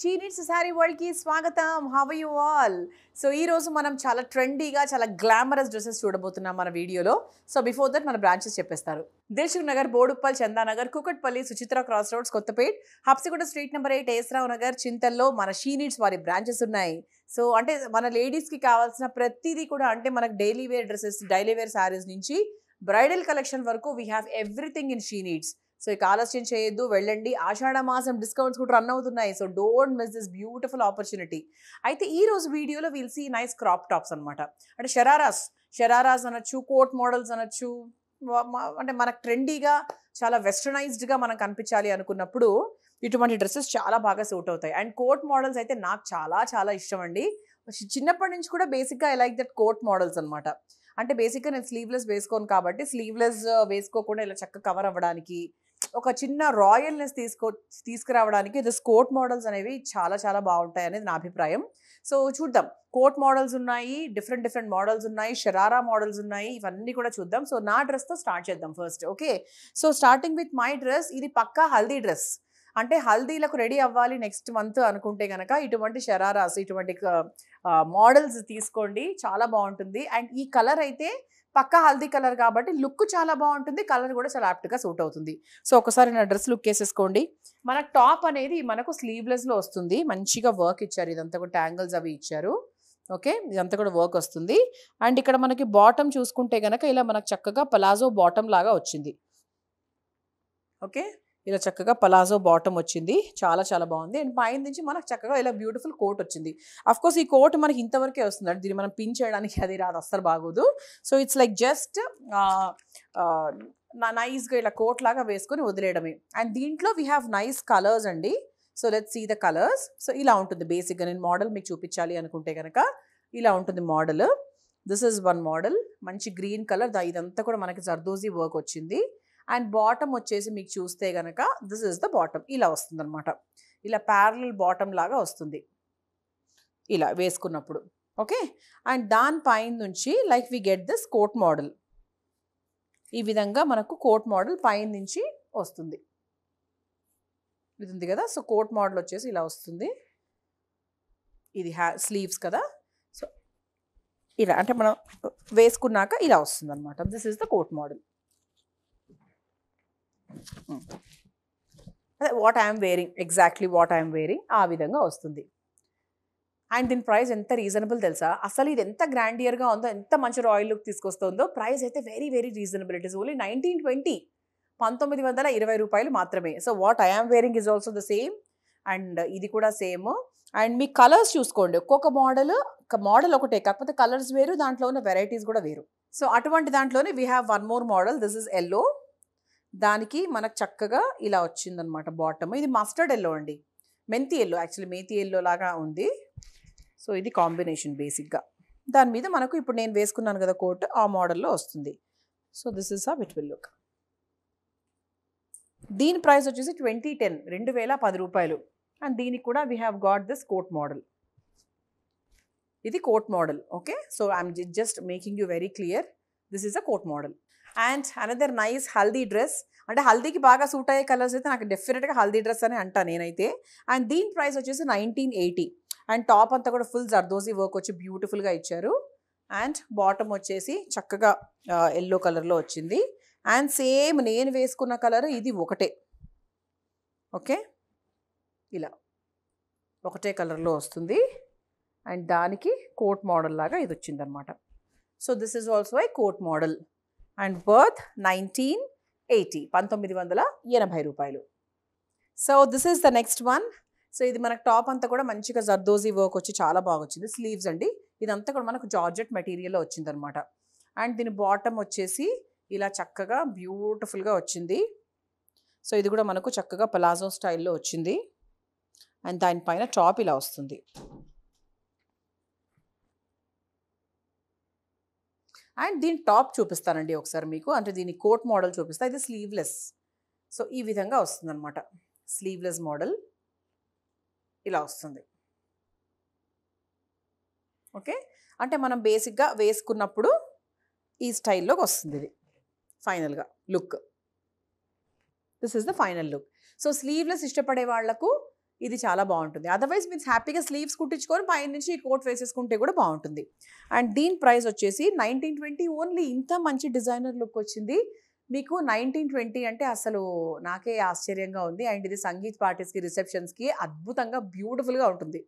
she needs sari వరల్డ్కి స్వాగతం how you all so ఈరోజు మనం చాలా ట్రెండీగా చాలా గ్లామరస్ డ్రెస్సెస్ చూడబోతున్నాం మన వీడియోలో సో బిఫోర్ దట్ మన బ్రాంచెస్ చెప్పేస్తారు Dilsukh Nagar Boduppal Chandanagar Kukatpally Suchitra cross roads Kothapet Habsiguda street number eight A S Rao Nagar చింతల్లో మన షీ నీడ్స్ వారి బ్రాంచెస్ ఉన్నాయి సో అంటే మన లేడీస్కి కావాల్సిన ప్రతిదీ కూడా అంటే మనకు daily wear dresses daily wear saris నుంచి బ్రైడల్ కలెక్షన్ వరకు we have everything in she needs so ఇక ఆలస్యం చేయొద్దు వెళ్ళండి ఆషాఢ మాసం డిస్కౌంట్స్ కూడా రన్ అవుతున్నాయి so don't miss this beautiful opportunity అయితే ఈ రోజు వీడియోలో will see nice crop tops అనమాట అంటే షరారాస్ షరారాస్ అనొచ్చు కోట్ మోడల్స్ అనొచ్చు అంటే మనకు ట్రెండీగా చాలా వెస్టర్నైజ్డ్గా మనం కనిపించాలి అనుకున్నప్పుడు ఇటువంటి డ్రెస్సెస్ చాలా బాగా సూట్ అవుతాయి అండ్ కోట్ మోడల్స్ అయితే నాకు చాలా చాలా ఇష్టం అండి చిన్నప్పటి నుంచి కూడా బేసిక్గా I like that coat models అనమాట అంటే బేసిక్గా నేను స్లీవ్లెస్ వేసుకోను కాబట్టి స్లీవ్లెస్ వేసుకోకుండా ఇలా చక్కగా కవర్ అవ్వడానికి ఒక చిన్న రాయల్నెస్ తీసుకో తీసుకురావడానికి దిస్ కోట్ మోడల్స్ అనేవి చాలా చాలా బాగుంటాయి అనేది నా అభిప్రాయం సో చూద్దాం కోట్ మోడల్స్ ఉన్నాయి డిఫరెంట్ డిఫరెంట్ మోడల్స్ ఉన్నాయి షరారా మోడల్స్ ఉన్నాయి ఇవన్నీ కూడా చూద్దాం సో నా డ్రెస్తో స్టార్ట్ చేద్దాం first okay so starting with my dress ఇది పక్కా హల్దీ డ్రెస్ అంటే హల్దీలకు రెడీ అవ్వాలి నెక్స్ట్ మంత్ అనుకుంటే కనుక ఇటువంటి షరారాస్ ఇటువంటి మోడల్స్ తీసుకోండి చాలా బాగుంటుంది అండ్ ఈ కలర్ అయితే పక్క హల్దీ కలర్ కాబట్టి లుక్ చాలా బాగుంటుంది కలర్ కూడా చాలా యాప్ట్గా సూట్ అవుతుంది సో ఒకసారి నా డ్రెస్ లుక్ వేసేసుకోండి మన టాప్ అనేది మనకు స్లీవ్లెస్లో వస్తుంది మంచిగా వర్క్ ఇచ్చారు ఇదంతా కూడా ట్యాంగిల్స్ అవి ఇచ్చారు ఓకే ఇదంతా కూడా వర్క్ వస్తుంది అండ్ ఇక్కడ మనకి బాటమ్ చూసుకుంటే కనుక ఇలా మనకు చక్కగా పలాజో బాటమ్ లాగా వచ్చింది ఓకే ఇలా చక్కగా పలాజో బాటమ్ వచ్చింది చాలా చాలా బాగుంది అండ్ పైన నుంచి మనకు చక్కగా ఇలా బ్యూటిఫుల్ కోట్ వచ్చింది కోర్స్ ఈ కోట్ మనకి ఇంతవరకే వస్తుంది అంటే దీన్ని మనం పిన్ చేయడానికి అది రాదు అస్సలు బాగోదు సో ఇట్స్ లైక్ జస్ట్ నైస్గా ఇలా కోట్ లాగా వేసుకొని వదిలేయడమే అండ్ దీంట్లో వీ హ్యావ్ నైస్ కలర్స్ అండి so let see the colours so ఇలా ఉంటుంది బేసిక్గా నేను మోడల్ మీకు చూపించాలి అనుకుంటే కనుక ఇలా ఉంటుంది model this is one model మంచి గ్రీన్ కలర్ ఇదంతా కూడా మనకి జర్దోజీ వర్క్ వచ్చింది అండ్ బాటమ్ వచ్చేసి మీకు చూస్తే కనుక దిస్ ఇస్ ద బాటమ్ ఇలా వస్తుందన్నమాట ఇలా ప్యారలల్ బాటమ్ లాగా వస్తుంది ఇలా వేసుకున్నప్పుడు ఓకే అండ్ దానిపై నుంచి like we get this coat model ఈ విధంగా మనకు కోట్ మోడల్ పైన నుంచి వస్తుంది ఇది ఉంది కదా సో కోట్ మోడల్ వచ్చేసి ఇలా వస్తుంది ఇది హ్యా స్లీవ్స్ కదా సో ఇలా అంటే మనం వేసుకున్నాక ఇలా వస్తుంది అనమాట this is the coat model అదే what I'm wearing exactly what I'm wearing ఆ విధంగా వస్తుంది అండ్ దీని ప్రైస్ ఎంత రీజనబుల్ తెలుసా అసలు ఇది ఎంత గ్రాండియర్గా ఉందో ఎంత మంచి రాయల్ లుక్ తీసుకొస్తుందో ప్రైస్ అయితే very very reasonable it is only nineteen twenty పంతొమ్మిది వందల ఇరవై రూపాయలు మాత్రమే so what I'm wearing is also the same and ఇది కూడా సేమ్ అండ్ మీ కలర్స్ చూసుకోండి ఒక్కొక్క మోడల్ మోడల్ ఒకటే కాకపోతే కలర్స్ వేరు దాంట్లో ఉన్న వెరైటీస్ కూడా వేరు సో అటువంటి దాంట్లోనే we have one more model this is yellow దానికి మనకు చక్కగా ఇలా వచ్చిందనమాట బాటమ్ ఇది మస్టర్డ్ ఎల్లో అండి మెంతి ఎల్లో యాక్చువల్లీ మేతి ఎల్లో లాగా ఉంది సో ఇది కాంబినేషన్ బేసిక్గా దాని మీద మనకు ఇప్పుడు నేను వేసుకున్నాను కదా కోట్ ఆ మోడల్లో వస్తుంది so this is uh it will look దీని ప్రైస్ వచ్చేసి ట్వంటీ టెన్ రెండు వేల పది రూపాయలు అండ్ దీనికి కూడా we have got this coat model ఇది coat model okay so I'm just making you very clear this is a coat model and another nice haldi dress అంటే హల్దీకి బాగా సూట్ అయ్యే కలర్స్ అయితే నాకు డెఫినెట్గా హల్దీ డ్రెస్ అని అంటా నేనైతే అండ్ దీని ప్రైస్ వచ్చేసి నైన్టీన్ ఎయిటీ అండ్ టాప్ అంతా కూడా ఫుల్ జర్దోజీ వర్క్ వచ్చి బ్యూటిఫుల్గా ఇచ్చారు అండ్ బాటమ్ వచ్చేసి చక్కగా ఎల్లో కలర్లో వచ్చింది అండ్ సేమ్ నేను వేసుకున్న కలర్ ఇది ఒకటే ఓకే ఇలా ఒకటే కలర్లో వస్తుంది అండ్ దానికి కోట్ మోడల్ లాగా ఇది వచ్చిందనమాట so this is also a coat model and బర్త్ నైన్టీన్ ఎయిటీ పంతొమ్మిది వందల ఎనభై రూపాయలు so this is the next one so ఇది మనకు టాప్ అంతా కూడా మంచిగా జర్దోజీ వర్క్ వచ్చి చాలా బాగా వచ్చింది స్లీవ్స్ అండి ఇదంతా కూడా మనకు జార్జెట్ మెటీరియల్లో వచ్చిందనమాట అండ్ దీని బాటమ్ వచ్చేసి ఇలా చక్కగా బ్యూటిఫుల్గా వచ్చింది సో ఇది కూడా మనకు చక్కగా పలాజో స్టైల్లో వచ్చింది అండ్ దానిపైన టాప్ ఇలా వస్తుంది అండ్ దీని టాప్ చూపిస్తానండి ఒకసారి మీకు అంటే దీని కోట్ మోడల్ చూపిస్తా ఇది స్లీవ్లెస్ సో ఈ విధంగా వస్తుందన్నమాట స్లీవ్లెస్ మోడల్ ఇలా వస్తుంది ఓకే అంటే మనం బేసిక్గా వేసుకున్నప్పుడు ఈ స్టైల్లోకి వస్తుంది ఇది ఫైనల్గా look this is the final look so sleeveless ఇష్టపడే వాళ్లకు ఇది చాలా బాగుంటుంది అదర్వైజ్ మీన్స్ హ్యాపీగా స్లీవ్స్ కుట్టించుకొని పైన నుంచి ఈ కోట్ వేసేసుకుంటే కూడా బాగుంటుంది అండ్ దీని ప్రైస్ వచ్చేసి నైన్టీన్ ట్వంటీ ఓన్లీ ఇంత మంచి డిజైనర్ లుక్ వచ్చింది మీకు నైన్టీన్ ట్వంటీ అంటే అసలు నాకే ఆశ్చర్యంగా ఉంది అండ్ ఇది సంగీత్ పార్టీస్కి రిసెప్షన్స్కి అద్భుతంగా బ్యూటిఫుల్గా ఉంటుంది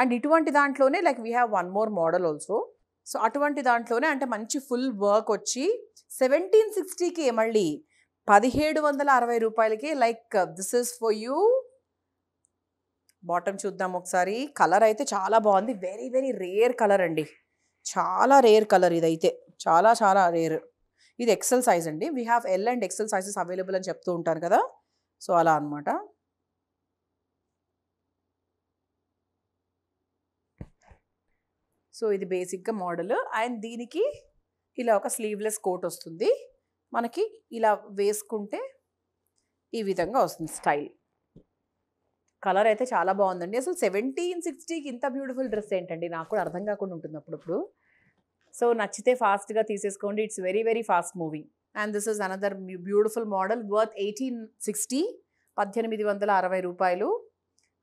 అండ్ ఇటువంటి దాంట్లోనే like we have one more model also so అటువంటి దాంట్లోనే అంటే మంచి ఫుల్ వర్క్ వచ్చి సెవెంటీన్ సిక్స్టీకి మళ్ళీ పదిహేడు వందల అరవై రూపాయలకి like this is for you bottom చూద్దాం ఒకసారి కలర్ అయితే చాలా బాగుంది వెరీ వెరీ రేర్ కలర్ అండి చాలా రేర్ కలర్ ఇదైతే చాలా చాలా రేర్ ఇది ఎక్సెల్ సైజ్ అండి we have L and XL sizes available అని చెప్తూ ఉంటారు కదా సో అలా అనమాట సో ఇది బేసిక్గా మోడల్ అండ్ దీనికి ఇలా ఒక స్లీవ్లెస్ కోట్ వస్తుంది మనకి ఇలా వేసుకుంటే ఈ విధంగా వస్తుంది స్టైల్ కలర్ అయితే చాలా బాగుందండి అసలు సెవెంటీన్ సిక్స్టీకి ఇంత బ్యూటిఫుల్ డ్రెస్ ఏంటండి నాకు కూడా అర్థం కాకుండా ఉంటుంది అప్పుడప్పుడు సో నచ్చితే ఫాస్ట్గా తీసేసుకోండి it's very very fast moving and this is another beautiful model worth eighteen sixty పద్దెనిమిది వందల అరవై రూపాయలు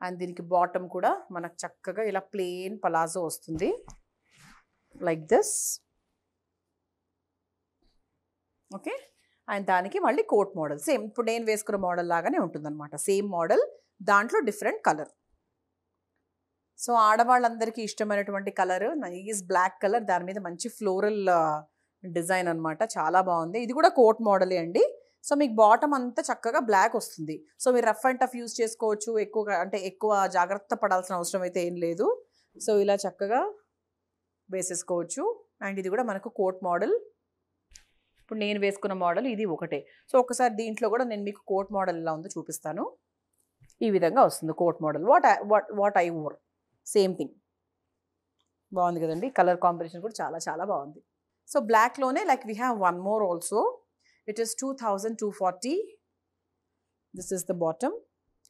అండ్ దీనికి బాటమ్ కూడా మనకు చక్కగా ఇలా ప్లెయిన్ పలాజో వస్తుంది లైక్ దిస్ ఓకే అండ్ దానికి మళ్ళీ కోట్ మోడల్ సేమ్ ఇప్పుడు నేను వేసుకున్న మోడల్ లాగానే ఉంటుందన్నమాట సేమ్ మోడల్ దాంట్లో డిఫరెంట్ కలర్ సో ఆడవాళ్ళందరికీ ఇష్టమైనటువంటి కలర్ నైస్ బ్లాక్ కలర్ దాని మీద మంచి ఫ్లోరల్ డిజైన్ అనమాట చాలా బాగుంది ఇది కూడా కోట్ మోడలే అండి సో మీకు బాటమ్ అంతా చక్కగా బ్లాక్ వస్తుంది సో మీరు రఫ్ అండ్ టఫ్ యూస్ చేసుకోవచ్చు ఎక్కువగా అంటే ఎక్కువ జాగ్రత్త పడాల్సిన అవసరం అయితే ఏం లేదు సో ఇలా చక్కగా వేసేసుకోవచ్చు అండ్ ఇది కూడా మనకు కోట్ మోడల్ ఇప్పుడు నేను వేసుకున్న మోడల్ ఇది ఒకటే సో ఒకసారి దీంట్లో కూడా నేను మీకు కోట్ మోడల్ ఎలా ఉందో చూపిస్తాను ఈ విధంగా వస్తుంది coat model what what what I wore same thing బాగుంది కదండి కలర్ కాంబినేషన్ కూడా చాలా చాలా బాగుంది సో బ్లాక్లోనే like we have one more also it is two thousand two forty this is the bottom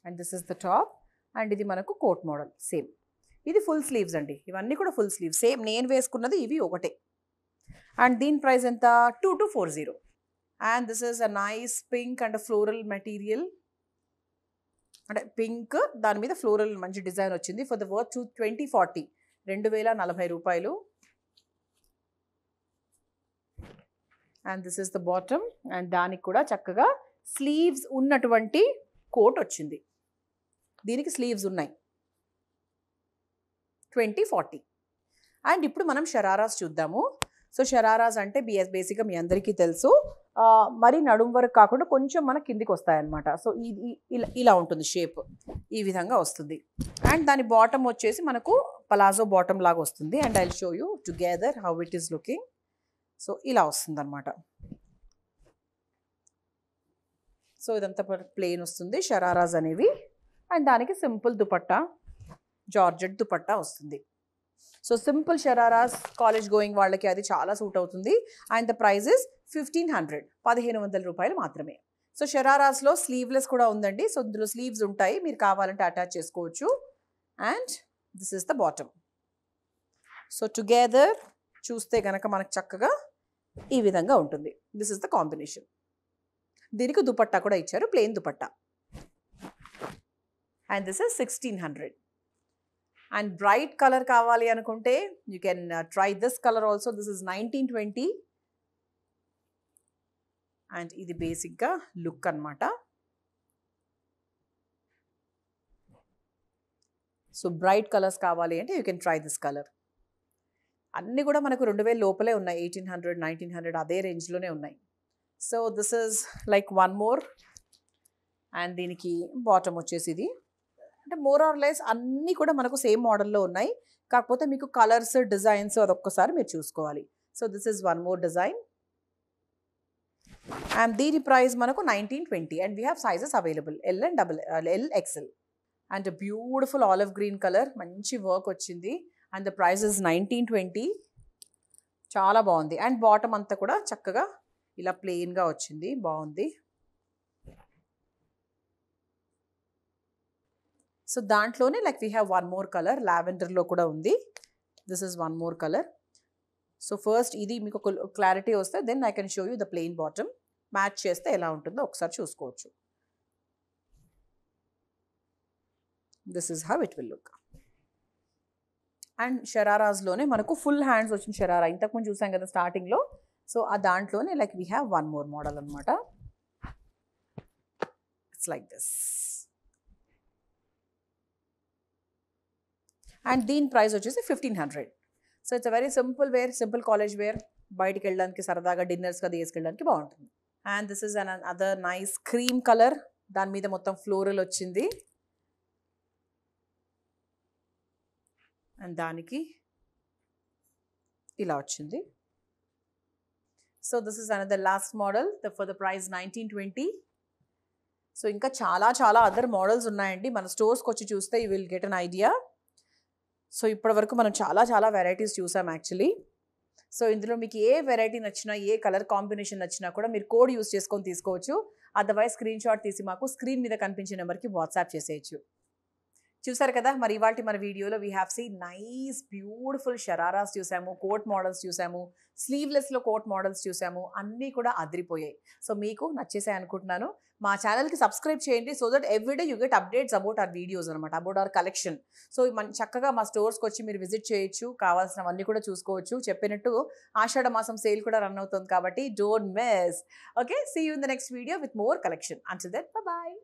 and this is the top and ఇది మనకు coat model same ఇది ఫుల్ స్లీవ్స్ అండి ఇవన్నీ కూడా ఫుల్ స్లీవ్స్ సేమ్ నేను వేసుకున్నది ఇవి ఒకటే అండ్ దీని ప్రైస్ ఎంత two two four zero and this is a nice pink and floral material అంటే పింక్ దాని మీద ఫ్లోరల్ మంచి డిజైన్ వచ్చింది for the worth two twenty forty రెండు వేల నలభై రూపాయలు and this is the bottom and దానికి కూడా చక్కగా స్లీవ్స్ ఉన్నటువంటి కోట్ వచ్చింది దీనికి స్లీవ్స్ ఉన్నాయి ట్వంటీ ఫార్టీ అండ్ ఇప్పుడు మనం షరారాస్ చూద్దాము సో షరారాస్ అంటే బిఎస్ బేసిక్గా మీ అందరికీ తెలుసు మరీ నడుం వరకు కాకుండా కొంచెం మన కిందికి వస్తాయన్నమాట సో ఇది ఇలా ఇలా ఉంటుంది షేప్ ఈ విధంగా వస్తుంది అండ్ దాని బాటమ్ వచ్చేసి మనకు పలాజో బాటమ్ లాగా వస్తుంది and I show you together how it is looking so ఇలా వస్తుంది అనమాట సో ఇదంతా ప్లెయిన్ వస్తుంది షరారాస్ అనేవి అండ్ దానికి సింపుల్ దుపట్టా జార్జెట్ దుపట్టా వస్తుంది so simple shararas college going వాళ్ళకి అది చాలా సూట్ అవుతుంది and the price is fifteen hundred పదిహేను వందల రూపాయలు మాత్రమే సో షరారాస్లో స్లీవ్లెస్ కూడా ఉందండి సో ఇందులో స్లీవ్స్ ఉంటాయి మీరు కావాలంటే అటాచ్ చేసుకోవచ్చు and this is the bottom so together చూస్తే కనుక మనకు చక్కగా ఈ విధంగా ఉంటుంది దిస్ ఇస్ ద కాంబినేషన్ దీనికి దుపట్టా కూడా ఇచ్చారు plain dupatta and this is sixteen hundred and bright colour కావాలి అనుకుంటే you can try this colour also this is nineteen twenty and ఇది బేసిక్గా లుక్ అనమాట సో బ్రైట్ కలర్స్ కావాలి అంటే you can try this colour అన్నీ కూడా మనకు రెండు వేల లోపలే ఉన్నాయి ఎయిటీన్ హండ్రెడ్ నైన్టీన్ హండ్రెడ్ అదే రేంజ్లోనే ఉన్నాయి so this is like one more and దీనికి బాటమ్ వచ్చేసి ఇది అంటే మోర్ ఆర్ లెస్ అన్నీ కూడా మనకు సేమ్ మోడల్లో ఉన్నాయి కాకపోతే మీకు కలర్స్ డిజైన్స్ అదొక్కసారి మీరు చూసుకోవాలి so this is one more design and దీని ప్రైస్ మనకు nineteen twenty and we have sizes available L and double L XL and beautiful olive green colour మంచి వర్క్ వచ్చింది and the price is nineteen twenty చాలా బాగుంది and bottom అంతా కూడా చక్కగా ఇలా ప్లెయిన్గా వచ్చింది బాగుంది సో దాంట్లోనే like we have one more colour లావెండర్లో కూడా ఉంది this is one more colour so first ఇది మీకు క్లారిటీ వస్తే then I can show you the plain bottom match చేస్తే ఎలా ఉంటుందో ఒకసారి చూసుకోవచ్చు this is how it will look and షరారాస్లోనే మనకు ఫుల్ హ్యాండ్స్ వచ్చిన షరారా ఇంతకుముందు చూసాం కదా స్టార్టింగ్లో సో ఆ దాంట్లోనే like we have one more model అనమాట ఇట్స్ లైక్ దిస్ అండ్ దీని ప్రైస్ వచ్చేసి fifteen hundred so it's very simple wear simple college wear బయటికి వెళ్ళడానికి సరదాగా డిన్నర్స్ కదా వేసుకెళ్ళడానికి బాగుంటుంది and this is an other nice cream colour దాని మీద మొత్తం ఫ్లోరల్ వచ్చింది అండ్ దానికి ఇలా వచ్చింది so this is another last model the for the price nineteen twenty so ఇంకా చాలా చాలా అదర్ మోడల్స్ ఉన్నాయండి మన స్టోర్స్కి వచ్చి చూస్తే you will get an idea so ఇప్పటి వరకు మనం చాలా చాలా వెరైటీస్ చూసాం యాక్చువల్లీ సో ఇందులో మీకు ఏ వెరైటీ నచ్చినా ఏ కలర్ కాంబినేషన్ నచ్చినా కూడా మీరు కోడ్ యూస్ చేసుకొని తీసుకోవచ్చు అదర్వైజ్ స్క్రీన్ షాట్ తీసి మాకు స్క్రీన్ మీద కనిపించే నెంబర్కి వాట్సాప్ చేసేయచ్చు చూసారు కదా మరి ఇవాళ మన వీడియోలో we have see nice beautiful shararas చూసాము కోట్ మోడల్స్ చూసాము స్లీవ్లెస్లో కోట్ మోడల్స్ చూసాము అన్నీ కూడా అదిరిపోయాయి సో మీకు నచ్చేసాయి అనుకుంటున్నాను మా ఛానల్కి సబ్స్క్రైబ్ చేయండి so that everyday you get updates about our videos అనమాట అబౌట్ ఆర్ కలెక్షన్ సో మన చక్కగా మా స్టోర్స్కి వచ్చి మీరు విజిట్ చేయొచ్చు కావాల్సినవన్నీ కూడా చూసుకోవచ్చు చెప్పినట్టు ఆషాఢ మాసం సేల్ కూడా రన్ అవుతుంది కాబట్టి don't miss okay see you in the next video with more collection అంచు దట్ బాయ్